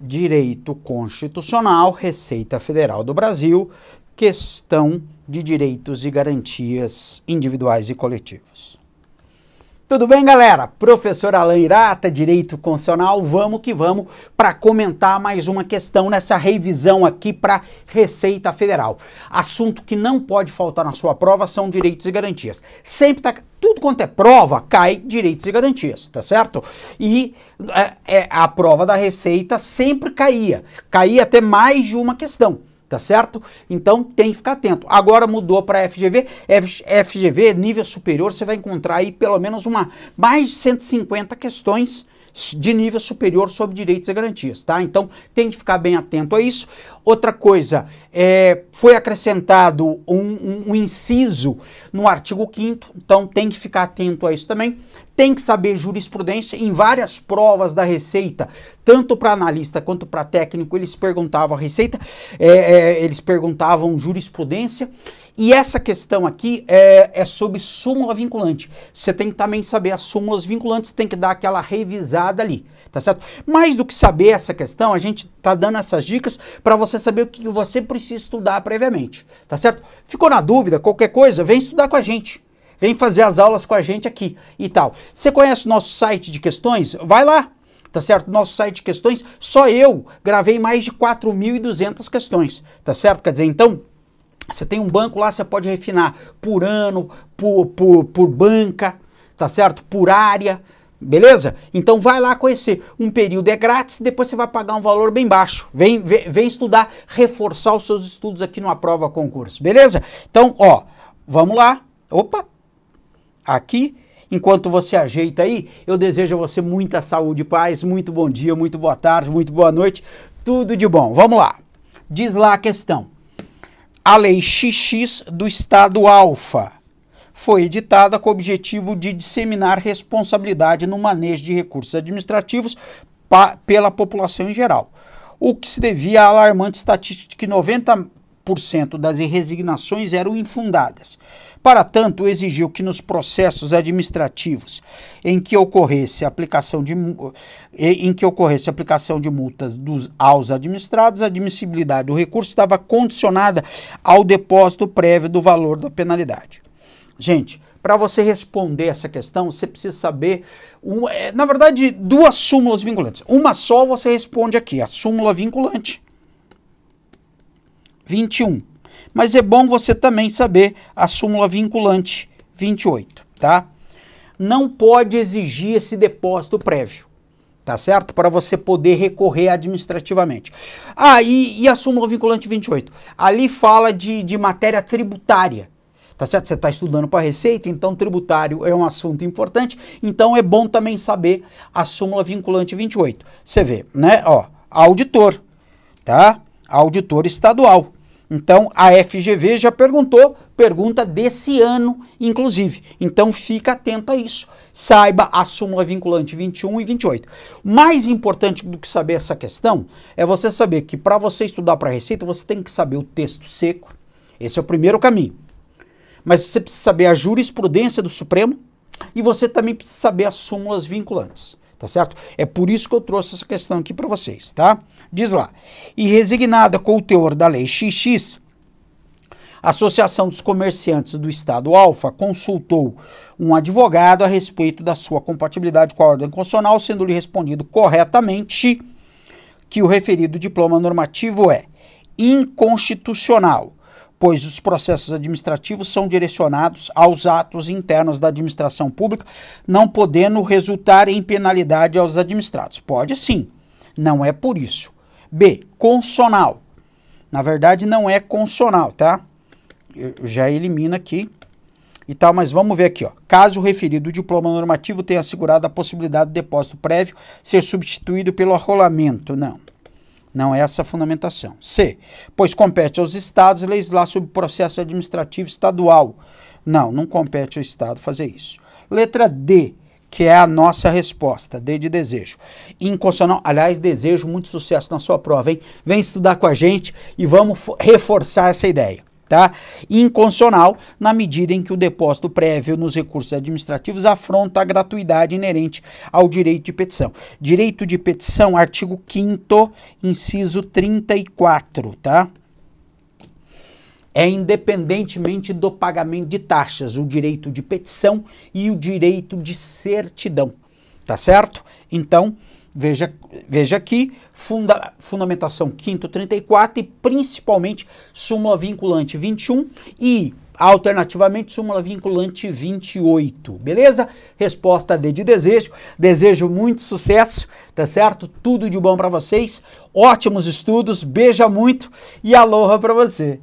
Direito Constitucional, Receita Federal do Brasil, questão de direitos e garantias individuais e coletivos. Tudo bem, galera? Professor Alain Irata, Direito Constitucional, vamos que vamos para comentar mais uma questão nessa revisão aqui para Receita Federal. Assunto que não pode faltar na sua prova são direitos e garantias. Sempre está tudo quanto é prova, cai direitos e garantias, tá certo? E é, é, a prova da Receita sempre caía, caía até mais de uma questão tá certo? Então tem que ficar atento. Agora mudou para FGV, FGV nível superior, você vai encontrar aí pelo menos uma mais de 150 questões de nível superior sobre direitos e garantias, tá? Então tem que ficar bem atento a isso. Outra coisa, é, foi acrescentado um, um, um inciso no artigo 5 então tem que ficar atento a isso também tem que saber jurisprudência em várias provas da Receita, tanto para analista quanto para técnico, eles perguntavam a Receita, é, é, eles perguntavam jurisprudência. E essa questão aqui é, é sobre súmula vinculante. Você tem que também saber as súmulas vinculantes, tem que dar aquela revisada ali, tá certo? Mais do que saber essa questão, a gente tá dando essas dicas para você saber o que você precisa estudar previamente, tá certo? Ficou na dúvida? Qualquer coisa, vem estudar com a gente vem fazer as aulas com a gente aqui e tal. Você conhece o nosso site de questões? Vai lá, tá certo? Nosso site de questões, só eu gravei mais de 4.200 questões, tá certo? Quer dizer, então, você tem um banco lá, você pode refinar por ano, por, por, por banca, tá certo? Por área, Beleza? Então vai lá conhecer. Um período é grátis, depois você vai pagar um valor bem baixo. Vem, vem, vem, estudar, reforçar os seus estudos aqui numa prova concurso. Beleza? Então, ó, vamos lá. Opa, aqui. Enquanto você ajeita aí, eu desejo a você muita saúde e paz, muito bom dia, muito boa tarde, muito boa noite, tudo de bom. Vamos lá. Diz lá a questão. A lei XX do estado alfa foi editada com o objetivo de disseminar responsabilidade no manejo de recursos administrativos pela população em geral o que se devia à alarmante estatística de que 90 90% das resignações eram infundadas. Para tanto, exigiu que nos processos administrativos em que ocorresse aplicação de, eh, em que ocorresse aplicação de multas dos, aos administrados, a admissibilidade do recurso estava condicionada ao depósito prévio do valor da penalidade. Gente, para você responder essa questão, você precisa saber, eh, na verdade, duas súmulas vinculantes. Uma só você responde aqui, a súmula vinculante 21. Mas é bom você também saber a súmula vinculante 28, tá? Não pode exigir esse depósito prévio, tá certo? Para você poder recorrer administrativamente. Ah, e, e a súmula vinculante 28? Ali fala de, de matéria tributária, tá certo? Você está estudando para a Receita, então tributário é um assunto importante, então é bom também saber a súmula vinculante 28. Você vê, né? Ó, auditor, tá? Auditor estadual. Então a FGV já perguntou, pergunta desse ano, inclusive. Então fica atento a isso. Saiba a súmula vinculante 21 e 28. Mais importante do que saber essa questão é você saber que para você estudar para a receita, você tem que saber o texto seco. Esse é o primeiro caminho. Mas você precisa saber a jurisprudência do Supremo e você também precisa saber as súmulas vinculantes tá certo? É por isso que eu trouxe essa questão aqui para vocês, tá? Diz lá. E resignada com o teor da lei XX, a Associação dos Comerciantes do Estado Alfa consultou um advogado a respeito da sua compatibilidade com a ordem constitucional, sendo-lhe respondido corretamente que o referido diploma normativo é inconstitucional pois os processos administrativos são direcionados aos atos internos da administração pública, não podendo resultar em penalidade aos administrados. Pode sim, não é por isso. B. Consonal. Na verdade, não é consonal, tá? Eu já elimina aqui e tal, mas vamos ver aqui, ó. Caso referido, o diploma normativo tenha assegurado a possibilidade do depósito prévio ser substituído pelo arrolamento. Não. Não é essa a fundamentação. C. Pois compete aos estados legislar sobre processo administrativo estadual. Não, não compete ao estado fazer isso. Letra D, que é a nossa resposta, D de desejo. Inconstitucional, aliás, desejo muito sucesso na sua prova, hein? Vem estudar com a gente e vamos reforçar essa ideia tá? inconstitucional na medida em que o depósito prévio nos recursos administrativos afronta a gratuidade inerente ao direito de petição. Direito de petição, artigo 5 inciso 34, tá? É independentemente do pagamento de taxas, o direito de petição e o direito de certidão, tá certo? Então, Veja, veja aqui, funda, fundamentação 534 e principalmente súmula vinculante 21 e alternativamente súmula vinculante 28, beleza? Resposta D de desejo. Desejo muito sucesso, tá certo? Tudo de bom para vocês. Ótimos estudos, beija muito e aloha para você.